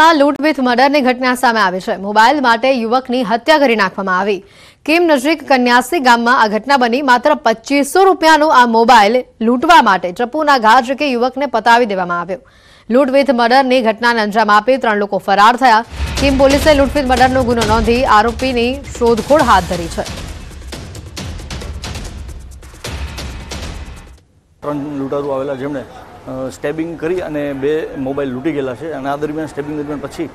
સુરતમાં લૂંટ વિથ મર્ડરની ઘટના સામે આવી છે મોબાઈલ માટે યુવકની હત્યા કરી નાખવામાં આવી કેમ નજીક કન્યાસી ગામમાં આ ઘટના બની માત્ર પચીસો રૂપિયાનું આ મોબાઈલ લૂંટવા માટે ચપ્પુના ઘા કે યુવકને પતાવી દેવામાં આવ્યો લૂંટ વિથ મર્ડરની ઘટનાને અંજામ આપી ત્રણ લોકો ફરાર થયા કેમ પોલીસે લૂંટ વિથ મર્ડરનો ગુનો નોંધી આરોપીની શોધખોળ હાથ ધરી છે ત્રણ લૂંટારો આવેલા જેમણે સ્ટેબિંગ કરી અને બે મોબાઈલ લૂંટી ગયેલા છે અને આ દરમિયાન સ્ટેબિંગ દરમિયાન પછી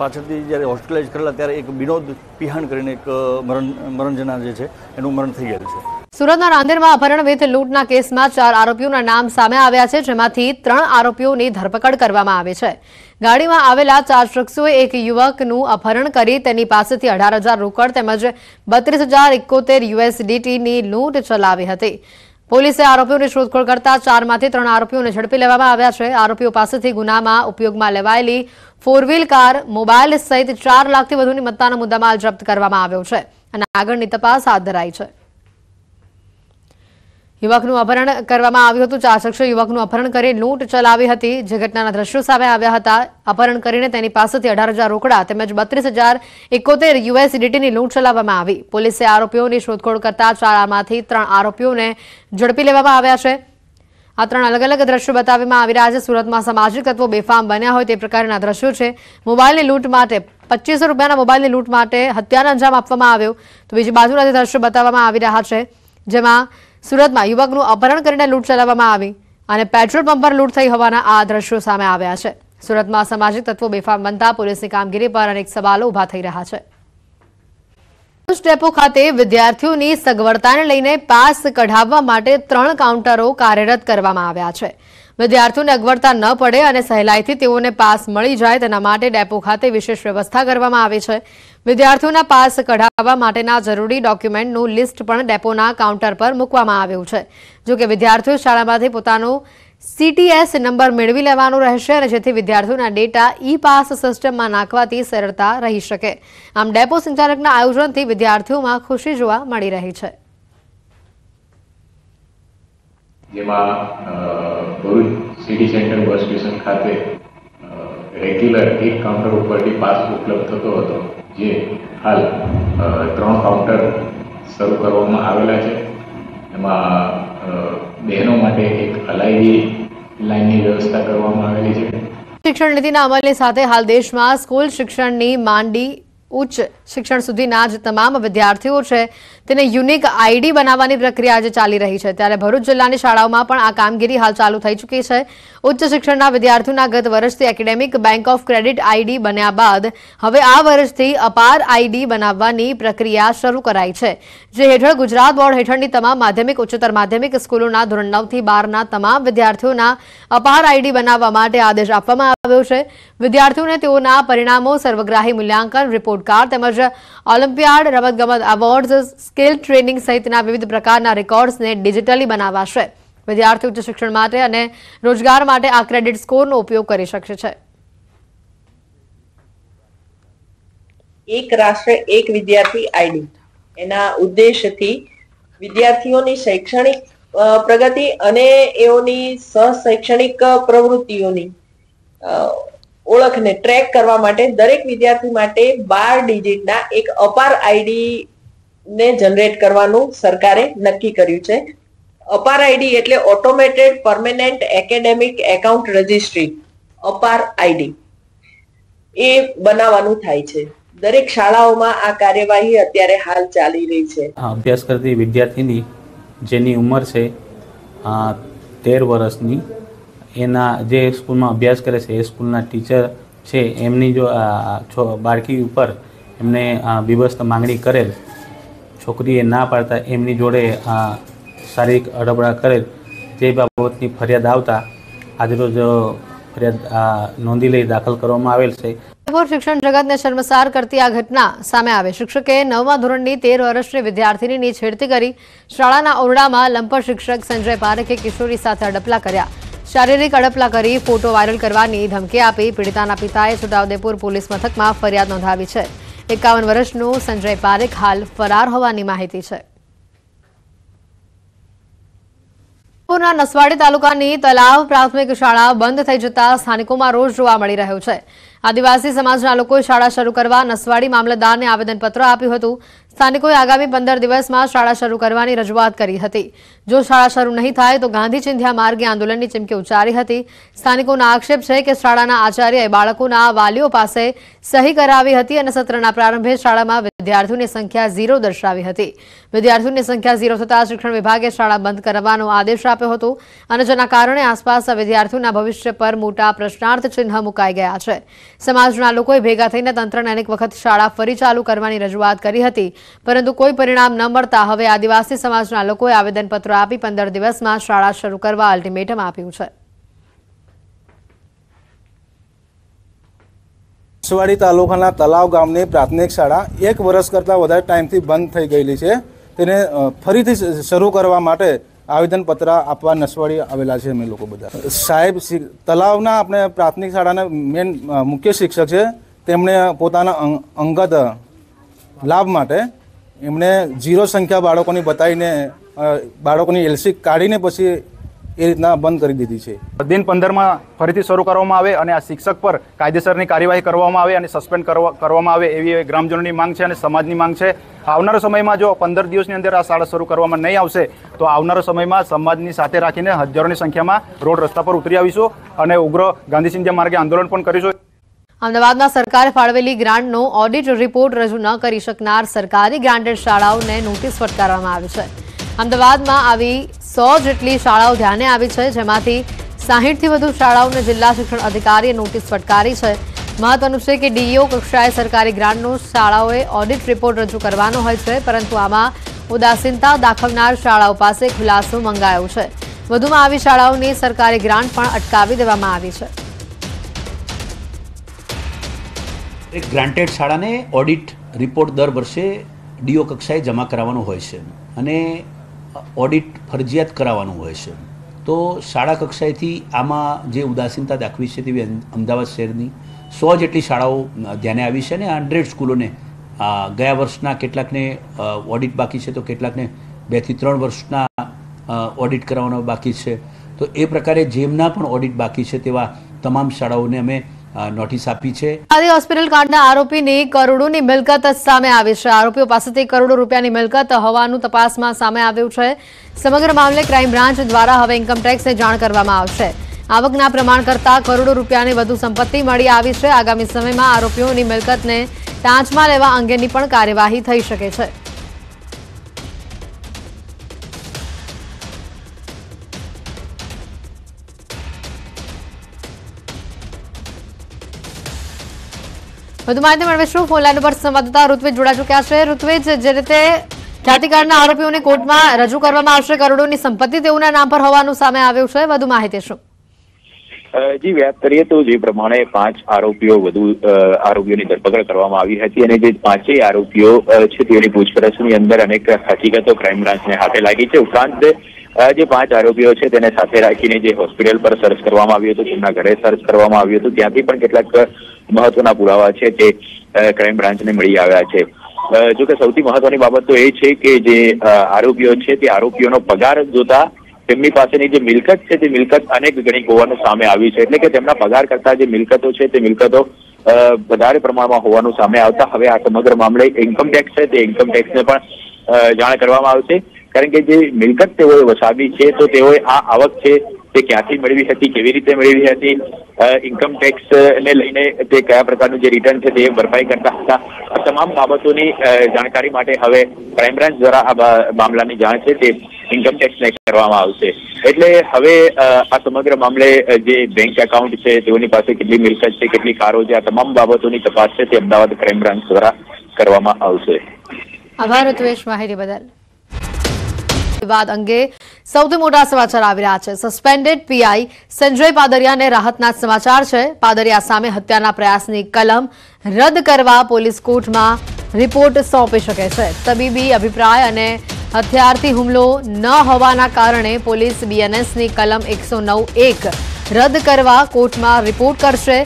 પાછળથી જ્યારે હોસ્પિટલાઇઝ કરેલા ત્યારે એક વિનોદ પિહાણ કરીને એક મરણ મરણજના જે છે એનું મરણ થઈ ગયેલું છે સુરતના અપહરણ વિથ લૂંટના કેસમાં ચાર આરોપીઓના નામ સામે આવ્યા છે જેમાંથી ત્રણ આરોપીઓની ધરપકડ કરવામાં આવી છે ગાડીમાં આવેલા ચાર શખ્સોએ એક યુવકનું અપહરણ કરી તેની પાસેથી અઢાર હજાર રોકડ તેમજ બત્રીસ હજાર એકોતેર યુએસડીટીની લૂંટ ચલાવી હતી પોલીસે આરોપીઓની શોધખોળ કરતા ચારમાંથી ત્રણ આરોપીઓને ઝડપી લેવામાં આવ્યા છે આરોપીઓ પાસેથી ગુનામાં ઉપયોગમાં લેવાયેલી ફોર વ્હીલ કાર મોબાઈલ સહિત ચાર લાખથી વધુની મત્તાનો મુદ્દામાલ જપ્ત કરવામાં આવ્યો છે અને આગળની તપાસ હાથ ધરાઈ છે યુવકનું અપહરણ કરવામાં આવ્યું હતું ચાર શખ્સો યુવકનું અપહરણ કરી લૂંટ ચલાવી હતી જે ઘટનાના દ્રશ્યો સામે આવ્યા હતા અપહરણ કરીને તેની પાસેથી અઢાર હજાર રોકડા તેમજ બત્રીસ હજાર એકોતેર યુએસડીટીની લૂંટ ચલાવવામાં આવી પોલીસે આરોપીઓની શોધખોળ કરતા ચારમાંથી ત્રણ આરોપીઓને ઝડપી લેવામાં આવ્યા છે આ ત્રણ અલગ અલગ દ્રશ્યો બતાવવામાં આવી રહ્યા છે સુરતમાં સામાજિક તત્વો બેફામ બન્યા હોય તે પ્રકારના દ્રશ્યો છે મોબાઈલની લૂંટ માટે પચીસો રૂપિયાના મોબાઈલની લૂંટ માટે હત્યાનો અંજામ આપવામાં આવ્યો તો બીજી બાજુના જે દ્રશ્યો બતાવવામાં આવી રહ્યા છે જેમાં સુરતમાં યુવકનું અપહરણ કરીને લૂંટ ચલાવવામાં આવી અને પેટ્રોલ પંપ પર લૂંટ થઈ હોવાના આ દ્રશ્યો સામે આવ્યા છે સુરતમાં સામાજિક તત્વો બેફામ બનતા પોલીસની કામગીરી પર અનેક સવાલો ઉભા થઈ રહ્યા છે ડેપો ખાતે વિદ્યાર્થીઓની સગવડતાને લઈને પાસ કઢાવવા માટે ત્રણ કાઉન્ટરો કાર્યરત કરવામાં આવ્યા છે વિદ્યાર્થીઓને અગવડતા ન પડે અને સહેલાઈથી તેઓને પાસ મળી જાય તેના માટે ડેપો ખાતે વિશેષ વ્યવસ્થા કરવામાં આવી છે વિદ્યાર્થીઓના પાસ કઢાવવા માટેના જરૂરી ડોક્યુમેન્ટનું લિસ્ટ પણ ડેપોના કાઉન્ટર પર મૂકવામાં આવ્યું છે જોકે વિદ્યાર્થીઓ શાળામાંથી પોતાનું સીટીએસ નંબર મેળવી લેવાનું રહેશે અને જેથી વિદ્યાર્થીઓના ડેટા ઈ પાસ સિસ્ટમમાં નાખવાથી સરળતા રહી શકે આમ ડેપો સંચાલકના આયોજનથી વિદ્યાર્થીઓમાં ખુશી જોવા મળી રહી છે જેમાં સિટી સેન્ટર બસ સ્ટેશન ખાતે રેગ્યુલર એક કાઉન્ટર ઉપરથી પાસ ઉપલબ્ધ થતો હતો જે હાલ ત્રણ કાઉન્ટર શરૂ કરવામાં આવેલા છે એમાં બહેનો માટે એક અલાયદી લાઇનની વ્યવસ્થા કરવામાં આવેલી છે શિક્ષણ નીતિના અમલની સાથે હાલ દેશમાં સ્કૂલ શિક્ષણની માંડી ઉચ્ચ શિક્ષણ સુધીના જે તમામ વિદ્યાર્થીઓ છે તેને યુનિક આઈડી બનાવવાની પ્રક્રિયા આજે ચાલી રહી છે ત્યારે ભરૂચ જિલ્લાની શાળાઓમાં પણ આ કામગીરી હાલ ચાલુ થઈ ચૂકી છે ઉચ્ચ શિક્ષણના વિદ્યાર્થીઓના ગત વર્ષથી academic bank of credit ID બન્યા બાદ હવે આ વર્ષથી અપાર આઈડી બનાવવાની પ્રક્રિયા શરૂ કરાઈ છે જે હેઠળ ગુજરાત બોર્ડ હેઠળની તમામ માધ્યમિક ઉચ્ચતર માધ્યમિક સ્કૂલોના ધોરણ નવથી બારના તમામ વિદ્યાર્થીઓના અપાર આઈડી બનાવવા માટે આદેશ આપવામાં આવ્યો છે વિદ્યાર્થીઓને તેઓના પરિણામો સર્વગ્રાહી મૂલ્યાંકન રિપોર્ટ કાર્ડ તેમજ તેમજ ઓલિમ્પિયાડ રમતગમત એવોર્ડ્સ સ્કિલ ટ્રેનિંગ સહિતના વિવિધ પ્રકારના રેકોર્ડ્સને ડિજિટલી બનાવાશે વિદ્યાર્થી ઉચ્ચ શિક્ષણ માટે અને રોજગાર માટે આ ક્રેડિટ સ્કોરનો ઉપયોગ કરી શકશે છે એક રાષ્ટ્ર એક વિદ્યાર્થી આઈડી એના ઉદ્દેશથી વિદ્યાર્થીઓની શૈક્ષણિક પ્રગતિ અને એઓની સહશૈક્ષણિક પ્રવૃત્તિઓની ઓળખને ટ્રેક કરવા માટે દરેક વિદ્યાર્થી માટે બાર ડિજિટના એક અપાર આઈડી ને જનરેટ કરવાનું સરકારે નક્કી કર્યું છે અપાર આઈડી એટલે automated permanent academic account registry APAAR ID એ બનાવવાનું થાય છે દરેક શાળાઓમાં આ કાર્યવાહી અત્યારે હાલ ચાલી રહી છે અભ્યાસ કરતી વિદ્યાર્થીની જેની ઉંમર છે તેર વર્ષની એના જે સ્કૂલમાં અભ્યાસ કરે છે એ સ્કૂલના ટીચર છે એમની જો છો બાળકી ઉપર એમને બીભસ્ત માંગણી કરેલ છોકરીએ ના પાડતા એમની જોડે શારીરિક અડબડા કરેલ તે બાબતની ફરિયાદ આવતા આજરોજ ફરિયાદ નોંધી લઈ દાખલ કરવામાં આવેલ છે શિક્ષણ જગતને શર્મસાર કરતી આ ઘટના સામે આવે શિક્ષકે નવમા ધોરણની તેર વર્ષની વિદ્યાર્થીનીની છેડતી કરી શાળાના ઓરડામાં લંપર શિક્ષક સંજય પારેખે કિશોરી સાથે અડપલા કર્યા શારીરિક અડપલા કરી ફોટો વાયરલ કરવાની ધમકી આપી પીડિતાના પિતાએ છોટાઉદેપુર પોલીસ મથકમાં ફરિયાદ નોંધાવી છે એકાવન વર્ષનો સંજય પારેખ હાલ ફરાર હોવાની માહિતી છે પૂરના નસવાડી તાલુકાની તલાવ પ્રાથમિક શાળા બંધ થઈ જતા સ્થાનિકોમાં રોષ જોવા મળી રહ્યો છે આદિવાસી સમાજના લોકોએ શાળા શરૂ કરવા નસવાડી મામલતદારને આવેદનપત્ર આપ્યું હતું સ્થાનિકોએ આગામી પંદર દિવસમાં શાળા શરૂ કરવાની રજૂઆત કરી હતી જો શાળા શરૂ નહીં થાય તો ગાંધી ચિંધ્યા માર્ગે આંદોલનની ચીમકી ઉચ્ચારી હતી સ્થાનિકોના આક્ષેપ છે કે શાળાના આચાર્યએ બાળકોના વાલીઓ પાસે સહી કરાવી હતી અને સત્રના પ્રારંભે શાળામાં વિદ્યાર્થીઓની સંખ્યા ઝીરો દર્શાવી હતી વિદ્યાર્થીઓની સંખ્યા ઝીરો થતાં શિક્ષણ વિભાગે શાળા બંધ કરવાનો આદેશ આપ્યો હતો અને જેના કારણે આસપાસ વિદ્યાર્થીઓના ભવિષ્ય પર મોટા પ્રશ્નાર્થ ચિહ્ન મુકાઈ ગયા છે સમાજના લોકોએ ભેગા થઈને તંત્રને અનેક વખત શાળા ફરી ચાલુ કરવાની રજૂઆત કરી હતી પરંતુ કોઈ પરિણામ ન મળતા હવે આદિવાસી સમાજના લોકોએ આવેદનપત્ર આપી પંદર દિવસમાં શાળા શરૂ કરવા અલ્ટિમેટમ આપ્યું છે સવાડી તાલુકાના તલાવ ગામની પ્રાથમિક શાળા એક વર્ષ કરતાં વધારે ટાઈમથી બંધ થઈ ગયેલી છે તેને ફરીથી શરૂ કરવા માટે આવેદનપત્ર આપવા નસવાડી આવેલા છે અમે લોકો બધા સાહેબ તલાવના આપણે પ્રાથમિક શાળાના મેન મુખ્ય શિક્ષક છે તેમણે પોતાના અંગત લાભ માટે એમણે ઝીરો સંખ્યા બાળકોની બતાવીને બાળકોની એલસી કાઢીને પછી એ રીતના બંધ કરી દીધી છે દિન પંદરમાં ફરીથી શરૂ કરવામાં આવે અને આ શિક્ષક પર કાયદેસરની કાર્યવાહી કરવામાં આવે અને સસ્પેન્ડ કરવામાં આવે એવી ગ્રામજનોની માંગ છે અને સમાજની માંગ છે આવનારા સમયમાં જો પંદર દિવસની અંદર આ શાળા શરૂ કરવામાં નહીં આવશે તો આવનારા સમયમાં સમાજની સાથે રાખીને હજારોની સંખ્યામાં રોડ રસ્તા પર ઉતરી આવીશું અને ઉગ્ર ગાંધીસિંહ માર્ગે આંદોલન પણ કરીશું અમદાવાદમાં સરકારે ફાળવેલી ગ્રાન્ટનો ઓડિટ રિપોર્ટ રજૂ ન કરી શકનાર સરકારી ગ્રાન્ટેડ શાળાઓને નોટિસ ફટકારવામાં આવી છે અમદાવાદમાં આવી સો જેટલી શાળાઓ ધ્યાને આવી છે જેમાંથી સાહીઠથી વધુ શાળાઓને જિલ્લા શિક્ષણ અધિકારીએ નોટિસ ફટકારી છે મહત્વનું છે કે ડીઈઓ કક્ષાએ સરકારી ગ્રાન્ટનો શાળાઓએ ઓડિટ રિપોર્ટ રજૂ કરવાનો હોય છે પરંતુ આમાં ઉદાસીનતા દાખવનાર શાળાઓ પાસે ખુલાસો મંગાયો છે વધુમાં આવી શાળાઓની સરકારી ગ્રાન્ટ પણ અટકાવી દેવામાં આવી છે એક ગ્રાન્ટેડ શાળાને ઓડિટ રિપોર્ટ દર વર્ષે ડીઓ કક્ષાએ જમા કરાવવાનો હોય છે અને ઓડિટ ફરજિયાત કરાવવાનું હોય છે તો શાળા કક્ષાએથી આમાં જે ઉદાસીનતા દાખવી છે તેવી અમદાવાદ શહેરની સો જેટલી શાળાઓ ધ્યાને આવી છે અને હંડ્રેડ સ્કૂલોને ગયા વર્ષના કેટલાકને ઓડિટ બાકી છે તો કેટલાકને બેથી ત્રણ વર્ષના ઓડિટ કરાવવાનો બાકી છે તો એ પ્રકારે જેમના પણ ઓડિટ બાકી છે તેવા તમામ શાળાઓને અમે નોટિસ આપી છે આદિ હોસ્પિટલ કાંડના આરોપીની કરોડોની મિલકત સામે આવી છે આરોપીઓ પાસેથી કરોડો રૂપિયાની મિલકત હોવાનું તપાસમાં સામે આવ્યું છે સમગ્ર મામલે ક્રાઇમ બ્રાન્ચ દ્વારા હવે ઇન્કમટેક્સને જાણ કરવામાં આવશે આવકના પ્રમાણ કરતાં કરોડો રૂપિયાની વધુ સંપત્તિ મળી આવી છે આગામી સમયમાં આરોપીઓની મિલકતને ટાંચમાં લેવા અંગેની પણ કાર્યવાહી થઈ શકે છે વધુ માહિતી મેળવીશું ફોનલાઈન ઉપર સંવાદદાતા ઋત્વિજ જોડા ચૂક્યા છે ઋત્વિજ જે રીતે ખ્યાતિકારના આરોપીઓને કોર્ટમાં રજૂ કરવામાં આવશે કરોડોની સંપત્તિ તેઓના નામ પર હોવાનું સામે આવ્યું છે વધુ માહિતી શું જી વાત કરીએ તો જે પ્રમાણે પાંચ આરોપીઓ વધુ આરોપીઓની ધરપકડ કરવામાં આવી હતી અને જે પાંચેય આરોપીઓ છે તેની પૂછપરછની અંદર અનેક હકીકતો ક્રાઇમ બ્રાન્ચને હાથે લાગી છે ઉપરાંત જે પાંચ આરોપીઓ છે તેને સાથે રાખીને જે હોસ્પિટલ પર સર્ચ કરવામાં આવ્યું હતું તેમના ઘરે સર્ચ કરવામાં આવ્યું હતું ત્યાંથી પણ કેટલાક મહત્વના પુરાવા છે તે ક્રાઇમ બ્રાન્ચને મળી આવ્યા છે જો કે સૌથી મહત્વની બાબત તો એ છે કે જે આરોપીઓ છે તે આરોપીઓનો પગાર જોતા તેમની પાસેની જે મિલકત છે તે મિલકત અનેક ગણી હોવાનું સામે આવી છે એટલે કે તેમના પગાર કરતા જે મિલકતો છે તે મિલકતો વધારે પ્રમાણમાં હોવાનું સામે આવતા હવે આ સમગ્ર મામલે ઇન્કમ ટેક્સ છે તે ઇન્કમ ટેક્સને પણ જાણ કરવામાં આવશે કારણ કે જે મિલકત તેઓએ વસાવી છે તો તેઓએ આ આવક છે તે ક્યાંથી મેળવી હતી કેવી રીતે મેળવી હતી ઇન્કમ ટેક્સ ને લઈને તે કયા પ્રકારનું જે રિટર્ન છે તે ભરપાઈ કરતા હતા આ તમામ બાબતોની જાણકારી માટે હવે ક્રાઇમ બ્રાન્ચ દ્વારા આ મામલાની જાણ છે તે ઇન્કમ ટેક્સને કરવામાં આવશે એટલે હવે આ સમગ્ર મામલે જે બેંક એકાઉન્ટ છે તેઓની પાસે કેટલી મિલકત છે કેટલી કારો છે આ તમામ બાબતોની તપાસ છે તે અમદાવાદ ક્રાઇમ બ્રાન્ચ દ્વારા કરવામાં આવશે આભાર માહિતી બદલ વિવાદ અંગે સૌથી મોટા સમાચાર આવી રહ્યા છે સસ્પેન્ડેડ પીઆઈ સંજય પાદરિયાને રાહતના સમાચાર છે પાદરિયા સામે હત્યાના પ્રયાસની કલમ રદ કરવા પોલીસ કોર્ટમાં રિપોર્ટ સોંપી શકે છે તબીબી અભિપ્રાય અને હથિયારથી હુમલો ન હોવાના કારણે પોલીસ બીએનએસની કલમ એકસો એક રદ કરવા કોર્ટમાં રિપોર્ટ કરશે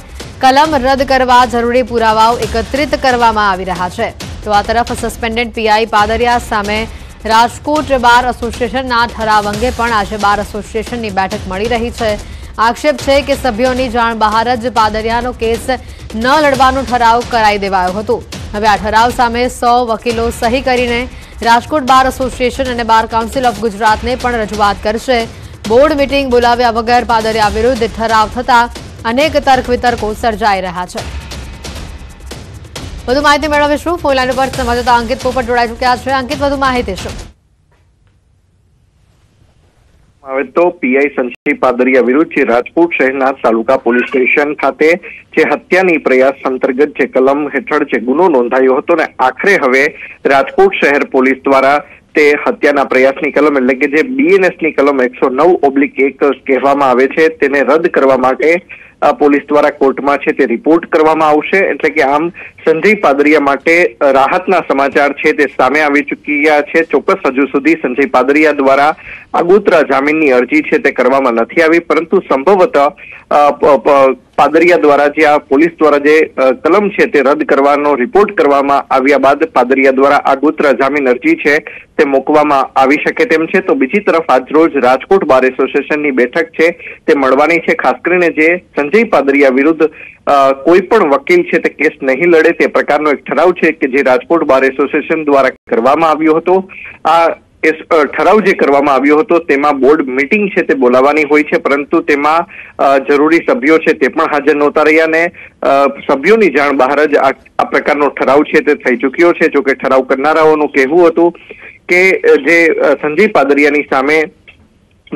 કલમ રદ કરવા જરૂરી પુરાવાઓ એકત્રિત કરવામાં આવી રહ્યા છે તો આ તરફ સસ્પેન્ડેડ પીઆઈ પાદરિયા સામે રાજકોટ બાર એસોસિએશનના ઠરાવ અંગે પણ આજે બાર એસોસિએશનની બેઠક મળી રહી છે આક્ષેપ છે કે સભ્યોની જાણ બહાર જ પાદરિયાનો કેસ ન લડવાનો ઠરાવ કરાઈ દેવાયો હતો હવે આ ઠરાવ સામે સો વકીલો સહી કરીને રાજકોટ બાર એસોસિએશન અને બાર કાઉન્સિલ ઓફ ગુજરાતને પણ રજૂઆત કરશે બોર્ડ મિટિંગ બોલાવ્યા વગર પાદરિયા વિરુદ્ધ ઠરાવ થતા અનેક તર્ક વિતર્કો સર્જાઈ રહ્યા છે વધુ માહિતી મેળવીશું ફોઈલાઈન ઉપર સંવાદદાતા અંકિત પોપટ જોડાઈ ચુક્યા છે અંકિત વધુ માહિતી શું હવે તો પીઆઈ સંશય પાદરિયા વિરુદ્ધ જે રાજકોટ શહેરના તાલુકા પોલીસ સ્ટેશન ખાતે જે હત્યાની પ્રયાસ અંતર્ગત જે કલમ હેઠળ જે ગુનો નોંધાયો હતો ને આખરે હવે રાજકોટ શહેર પોલીસ દ્વારા તે હત્યાના પ્રયાસની કલમ એટલે કે જે બીએનએસની કલમ એકસો નવ ઓબ્લિક એક કહેવામાં આવે છે તેને રદ કરવા માટે પોલીસ દ્વારા કોર્ટમાં છે તે રિપોર્ટ કરવામાં આવશે એટલે કે આમ સંજય પાદરિયા માટે રાહતના સમાચાર છે તે સામે આવી ચૂક્યા છે ચોક્કસ હજુ સુધી સંજય પાદરિયા દ્વારા આગોતરા જામીનની અરજી છે તે કરવામાં નથી આવી પરંતુ સંભવત પાદરિયા દ્વારા જે આ પોલીસ દ્વારા જે કલમ છે તે રદ કરવાનો રિપોર્ટ કરવામાં આવ્યા બાદ પાદરિયા દ્વારા આગોતરા જામીન અરજી છે તે મૂકવામાં આવી શકે તેમ છે તો બીજી તરફ આજરોજ રાજકોટ બાર એસોસિએશનની બેઠક છે તે મળવાની છે ખાસ કરીને જે સંજય પાદરિયા વિરુદ્ધ કોઈ પણ વકીલ છે તે કેસ નહીં લડે તે પ્રકારનો એક ઠરાવ છે કે જે રાજકોટ બાર એસોસિએશન દ્વારા કરવામાં આવ્યો હતો આ એ ઠરાવ જે કરવામાં આવ્યો હતો તેમાં બોર્ડ મિટિંગ છે તે બોલાવવાની હોય છે પરંતુ તેમાં જરૂરી સભ્યો છે તે પણ હાજર નહોતા રહ્યા ને સભ્યોની જાણ બહાર જ આ પ્રકારનો ઠરાવ છે તે થઈ ચૂક્યો છે જોકે ઠરાવ કરનારાઓનું કહેવું હતું કે જે સંજીવ પાદરિયાની સામે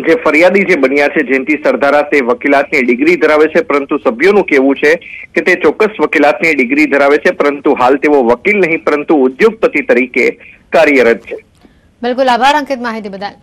જે ફરિયાદી જે બન્યા છે જયંતિ સરદારા તે વકીલાતની ડિગ્રી ધરાવે છે પરંતુ સભ્યોનું કહેવું છે કે તે ચોક્કસ વકીલાતની ડિગ્રી ધરાવે છે પરંતુ હાલ તેઓ વકીલ નહીં પરંતુ ઉદ્યોગપતિ તરીકે કાર્યરત છે બિલકુલ આભાર અંકિત માહિતી બદલ